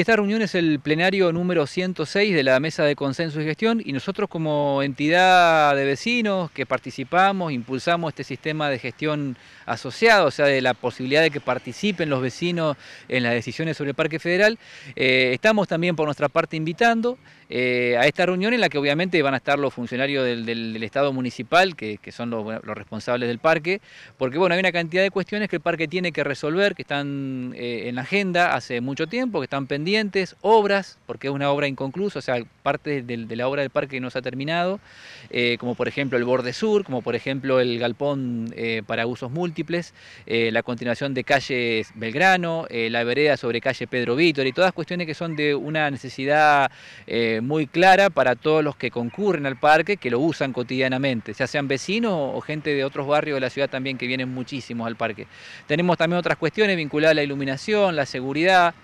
esta reunión es el plenario número 106 de la Mesa de Consenso y Gestión y nosotros como entidad de vecinos que participamos, impulsamos este sistema de gestión asociado, o sea, de la posibilidad de que participen los vecinos en las decisiones sobre el Parque Federal, eh, estamos también por nuestra parte invitando eh, a esta reunión en la que obviamente van a estar los funcionarios del, Estado municipal, que, son los, responsables del parque, porque bueno, hay una cantidad de cuestiones que el parque tiene que resolver, que están eh, en la agenda hace mucho tiempo, que están pendientes obras, porque es una obra inconclusa, o sea, parte de, la obra del parque que no se ha terminado, eh, como por ejemplo el borde sur, como por ejemplo el galpón eh, para usos múltiples, eh, la continuación de calle Belgrano, la vereda sobre calle Pedro Vítor, y todas cuestiones que son de una necesidad muy clara para todos los que concurren al parque, que lo usan cotidianamente, ya sean vecinos o gente de otros barrios de la ciudad también que vienen muchísimos al parque. Tenemos también otras cuestiones vinculadas a la iluminación, la seguridad,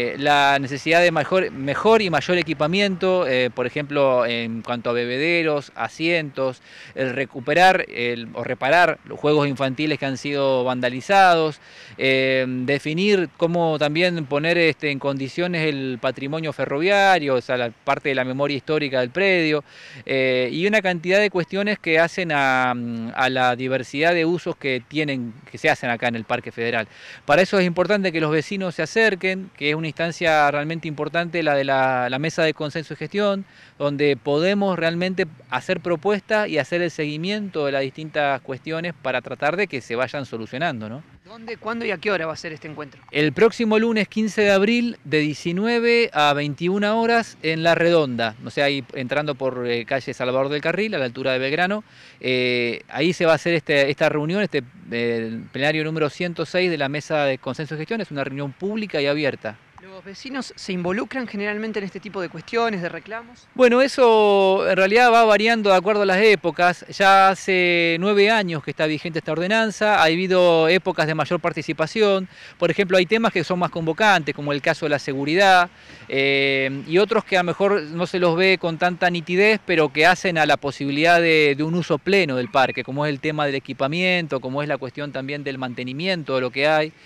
eh, la necesidad de mejor, mejor y mayor equipamiento, eh, por ejemplo, en cuanto a bebederos, asientos, el recuperar o reparar los juegos infantiles que han sido vandalizados, eh, definir cómo también poner este, en condiciones el patrimonio ferroviario, o sea, la parte de la memoria histórica del predio, y una cantidad de cuestiones que hacen a, a la diversidad de usos que tienen, que se hacen acá en el Parque Federal. Para eso es importante que los vecinos se acerquen, que es una instancia realmente importante, la de la, mesa de consenso y gestión, donde podemos realmente hacer propuestas y hacer el seguimiento de las distintas cuestiones para tratar de que se vayan solucionando. ¿no? ¿Dónde, cuándo y a qué hora va a ser este encuentro? El próximo lunes 15 de abril de 19 a 21 horas en La Redonda, o sea, entrando por eh, calle Salvador del Carril, a la altura de Belgrano. Eh, ahí se va a hacer este, esta reunión, este eh, plenario número 106 de la mesa de consenso y gestión, es una reunión pública y abierta. ¿Los vecinos se involucran generalmente en este tipo de cuestiones, de reclamos? Bueno, eso en realidad va variando de acuerdo a las épocas. Ya hace nueve años que está vigente esta ordenanza, ha habido épocas de mayor participación. Por ejemplo, hay temas que son más convocantes, como el caso de la seguridad, eh, y otros que a lo mejor no se los ve con tanta nitidez, pero que hacen a la posibilidad de un uso pleno del parque, como es el tema del equipamiento, como es la cuestión también del mantenimiento de lo que hay.